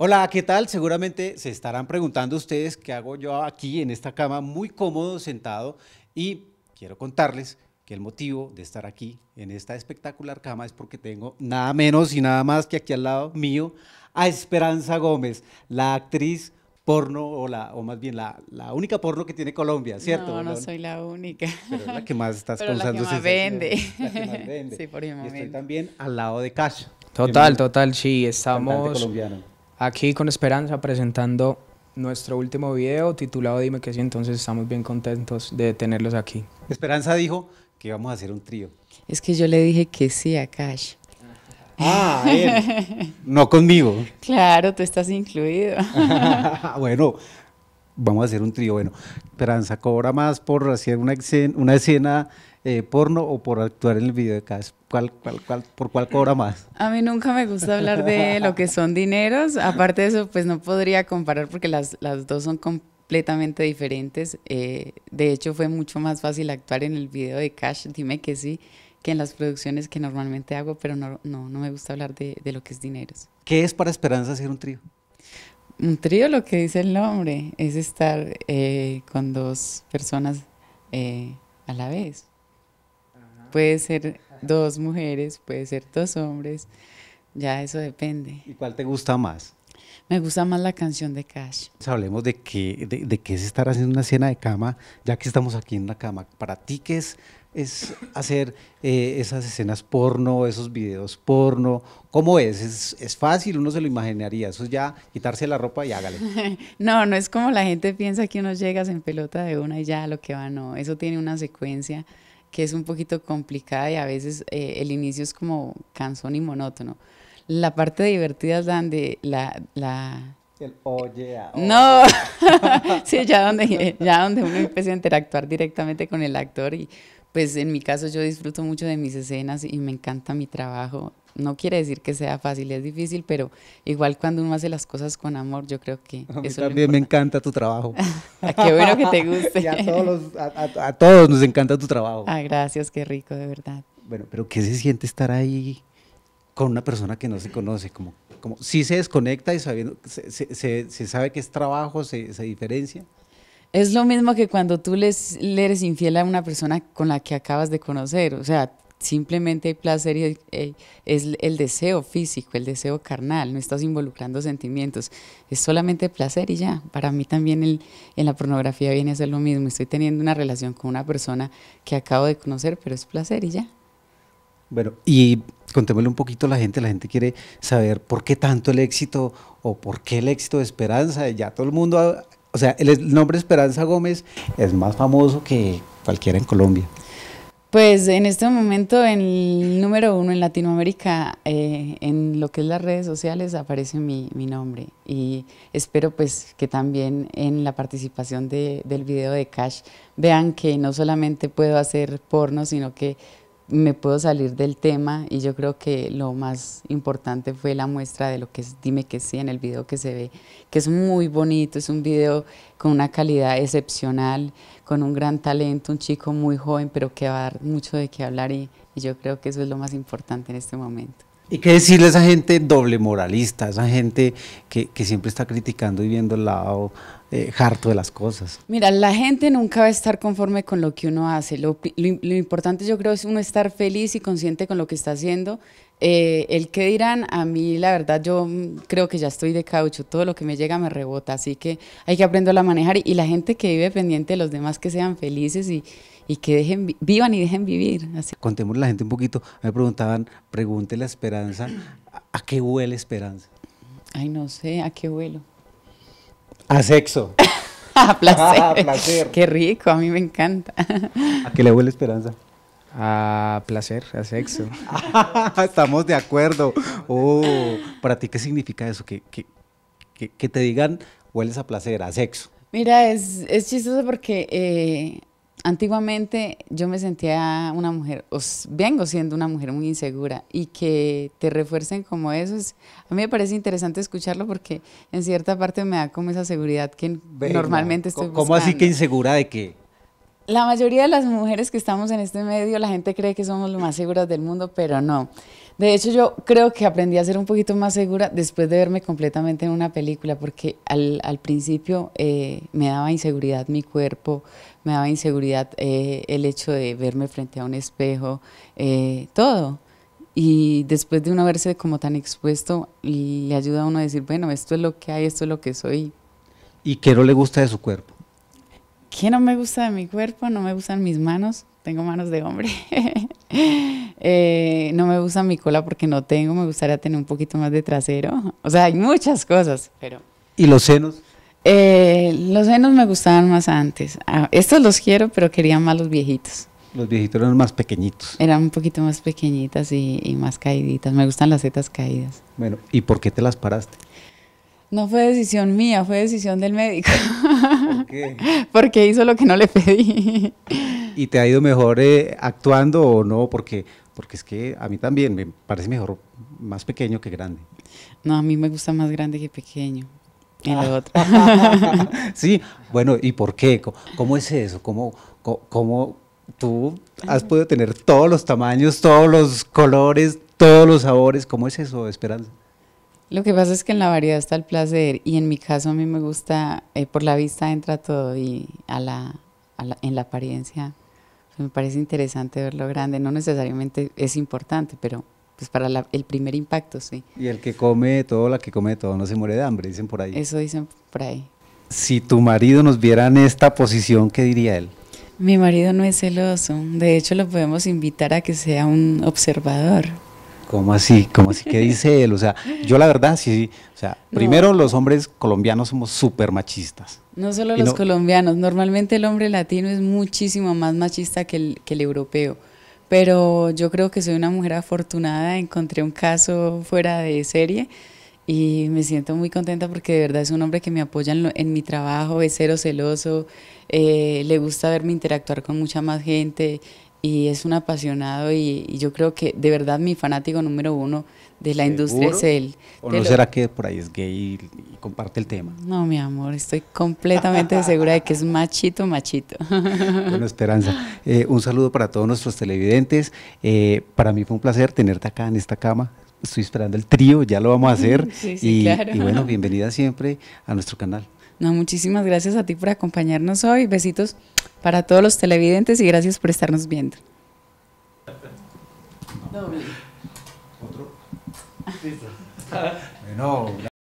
Hola, ¿qué tal? Seguramente se estarán preguntando ustedes qué hago yo aquí en esta cama muy cómodo sentado y quiero contarles que el motivo de estar aquí en esta espectacular cama es porque tengo nada menos y nada más que aquí al lado mío a Esperanza Gómez, la actriz porno o la o más bien la, única porno que tiene Colombia, ¿cierto? No, no soy la única. Pero la que más estás Pero la vende. La más vende. Sí, por el momento. Y estoy también al lado de Cash. Total, total, sí, estamos aquí con Esperanza presentando nuestro último video titulado Dime que sí, entonces estamos bien contentos de tenerlos aquí. Esperanza dijo que íbamos a hacer un trío. Es que yo le dije que sí a Cash. Ah, bien. no conmigo. Claro, tú estás incluido. bueno, vamos a hacer un trío, bueno, Esperanza cobra más por hacer una escena, una escena eh, porno o por actuar en el video de Cash. por cuál cobra más? A mí nunca me gusta hablar de lo que son dineros. Aparte de eso, pues no podría comparar porque las, dos son completamente diferentes. Eh, de hecho, fue mucho más fácil actuar en el video de Cash, dime que sí, que en las producciones que normalmente hago, pero no, no, no me gusta hablar de, de lo que es dineros. ¿Qué es para Esperanza hacer un trío? un trío, lo que dice el nombre, es estar eh, con dos personas eh, a la vez. Puede ser dos mujeres, puede ser dos hombres, ya eso depende. ¿Y cuál te gusta más? Me gusta más la canción de Cash. Pues hablemos de qué, de, qué es estar haciendo una escena de cama, ya que estamos aquí en la cama. Para ti, ¿qué es, es hacer eh, esas escenas porno, esos videos porno? ¿Cómo es? es? es? fácil, uno se lo imaginaría. Eso es ya quitarse la ropa y hágale. no, no es como la gente piensa que uno llega en pelota de una y ya lo que va, no. Eso tiene una secuencia que es un poquito complicada y a veces eh, el inicio es como cansón y monótono la parte divertida es donde la... El oye No, sí, ya donde, ya donde uno empieza a interactuar directamente con el actor y pues en mi caso yo disfruto mucho de mis escenas y me encanta mi trabajo. No quiere decir que sea fácil, es difícil, pero igual cuando uno hace las cosas con amor, yo creo que... también me encanta tu trabajo. Ah, qué bueno que te guste. a, todos a todos nos encanta tu trabajo. Ah, gracias, qué rico, de verdad. Bueno, pero ¿qué se siente estar ahí con una persona que no se conoce, como, como si se desconecta y sabiendo, se, se, se sabe que es trabajo, se, se, diferencia. Es lo mismo que cuando tú le eres infiel a una persona con la que acabas de conocer, o sea, simplemente hay placer y eh, es el deseo físico, el deseo carnal, no estás involucrando sentimientos, es solamente placer y ya. Para mí también el, en la pornografía viene a ser lo mismo, estoy teniendo una relación con una persona que acabo de conocer, pero es placer y ya. Bueno, y contémosle un poquito a la gente, la gente quiere saber por qué tanto el éxito o por qué el éxito de Esperanza, ya todo el mundo, o sea, el, nombre Esperanza Gómez es más famoso que cualquiera en Colombia. Pues en este momento, en el número uno en Latinoamérica, eh, en lo que es las redes sociales, aparece mi, nombre. Y espero pues que también en la participación del video de Cash vean que no solamente puedo hacer porno, sino que me puedo salir del tema y yo creo que lo más importante fue la muestra de lo que es Dime que sí en el video que se ve, que es muy bonito, es un video con una calidad excepcional, con un gran talento, un chico muy joven, pero que va a dar mucho de qué hablar y, y yo creo que eso es lo más importante en este momento. ¿Y qué decirle a esa gente doble moralista, esa gente que, siempre está criticando y viendo el lado eh, harto de las cosas? Mira, la gente nunca va a estar conforme con lo que uno hace. Lo, importante yo creo es uno estar feliz y consciente con lo que está haciendo. Eh, el que dirán, a mí la verdad yo mm, creo que ya estoy de caucho, todo lo que me llega me rebota, así que hay que aprender a manejar y la gente que vive pendiente de los demás que sean felices y, y que dejen, vivan y dejen vivir. Así. Contémosle la gente un poquito. Me preguntaban, pregúntele a Esperanza, ¿a qué huele Esperanza? Ay, no sé, ¿a qué huelo? A sexo. a placer. Qué rico, a mí me encanta. ¿A qué le huele Esperanza? A placer, a sexo. Estamos de acuerdo. Oh, ¿Para ti qué significa eso? Que, te digan hueles a placer, a sexo. Mira, es, es chistoso porque eh, antiguamente yo me sentía una mujer, os vengo siendo una mujer muy insegura y que te refuercen como eso, es, a mí me parece interesante escucharlo porque en cierta parte me da como esa seguridad que normalmente estoy buscando. ¿Cómo así que insegura de qué? La mayoría de las mujeres que estamos en este medio, la gente cree que somos lo más seguras del mundo, pero no. De hecho, yo creo que aprendí a ser un poquito más segura después de verme completamente en una película, porque al, principio eh, me daba inseguridad mi cuerpo, me daba inseguridad eh, el hecho de verme frente a un espejo, eh, todo. Y después de uno verse como tan expuesto, le ayuda a uno a decir, bueno, esto es lo que hay, esto es lo que soy. ¿Y qué no le gusta de su cuerpo? ¿Qué no me gusta de mi cuerpo? No me gustan mis manos tengo manos de hombre. Eh, no me gusta mi cola porque no tengo, me gustaría tener un poquito más de trasero. O sea, hay muchas cosas, pero... ¿Y los senos? Eh, los senos me gustaban más antes. Ah, estos los quiero, pero quería más los viejitos. Los viejitos eran más pequeñitos. Eran un poquito más pequeñitas y, y más caíditas. Me gustan las setas caídas. Bueno, ¿y por qué te las paraste? No fue decisión mía, fue decisión del médico. ¿Por qué? Porque hizo lo que no le pedí y te ha ido mejor eh, actuando o no, porque, porque es que a mí también me parece mejor más pequeño que grande. No, a mí me gusta más grande que pequeño. Ah. sí, bueno, ¿y por qué? ¿Cómo, es eso? ¿Cómo, cómo tú has podido tener todos los tamaños, todos los colores, todos los sabores? ¿Cómo es eso, Esperanza? Lo que pasa es que en la variedad está el placer y en mi caso a mí me gusta, eh, por la vista entra todo y a la, en la apariencia me parece interesante verlo grande, no necesariamente es importante, pero pues para el primer impacto, sí. Y el que come todo, la que come todo, no se muere de hambre, dicen por ahí. Eso dicen por ahí. Si tu marido nos viera en esta posición, ¿qué diría él? Mi marido no es celoso, de hecho lo podemos invitar a que sea un observador. ¿Cómo así? ¿Cómo así? ¿Qué dice él? O sea, yo la verdad sí, sí. o sea, primero los hombres colombianos somos súper machistas. No solo los colombianos, normalmente el hombre latino es muchísimo más machista que el, que el europeo, pero yo creo que soy una mujer afortunada, encontré un caso fuera de serie y me siento muy contenta porque de verdad es un hombre que me apoya en, mi trabajo, es cero celoso, eh, le gusta verme interactuar con mucha más gente, y es un apasionado y, yo creo que de verdad mi fanático número uno de la industria es él. ¿O no será que por ahí es gay y, comparte el tema? No, mi amor, estoy completamente segura de que es machito, machito. bueno, Esperanza, eh, un saludo para todos nuestros televidentes. Eh, para mí fue un placer tenerte acá en esta cama. Estoy esperando el trío, ya lo vamos a hacer. y bueno, bienvenida siempre a nuestro canal. No, muchísimas gracias a ti por acompañarnos hoy. Besitos para todos los televidentes y gracias por estarnos viendo.